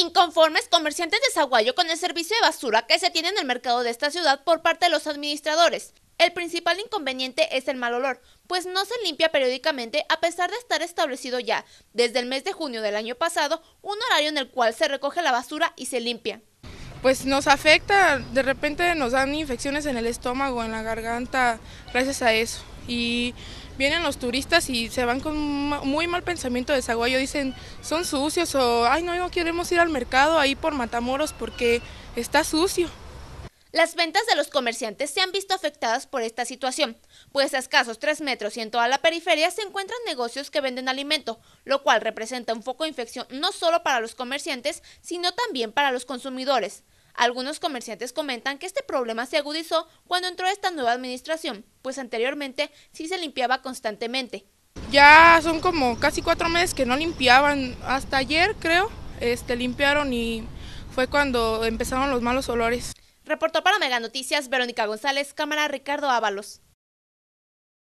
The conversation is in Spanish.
Inconformes, comerciantes de Zaguayo con el servicio de basura que se tiene en el mercado de esta ciudad por parte de los administradores. El principal inconveniente es el mal olor, pues no se limpia periódicamente a pesar de estar establecido ya, desde el mes de junio del año pasado, un horario en el cual se recoge la basura y se limpia. Pues nos afecta, de repente nos dan infecciones en el estómago, en la garganta, gracias a eso. Y vienen los turistas y se van con muy mal pensamiento de Zaguayo, dicen son sucios o ay no, no queremos ir al mercado ahí por Matamoros porque está sucio. Las ventas de los comerciantes se han visto afectadas por esta situación, pues a escasos 3 metros y en toda la periferia se encuentran negocios que venden alimento, lo cual representa un foco de infección no solo para los comerciantes, sino también para los consumidores. Algunos comerciantes comentan que este problema se agudizó cuando entró esta nueva administración, pues anteriormente sí se limpiaba constantemente. Ya son como casi cuatro meses que no limpiaban, hasta ayer creo, este, limpiaron y fue cuando empezaron los malos olores. Reportó para Mega Noticias Verónica González, cámara Ricardo Ábalos.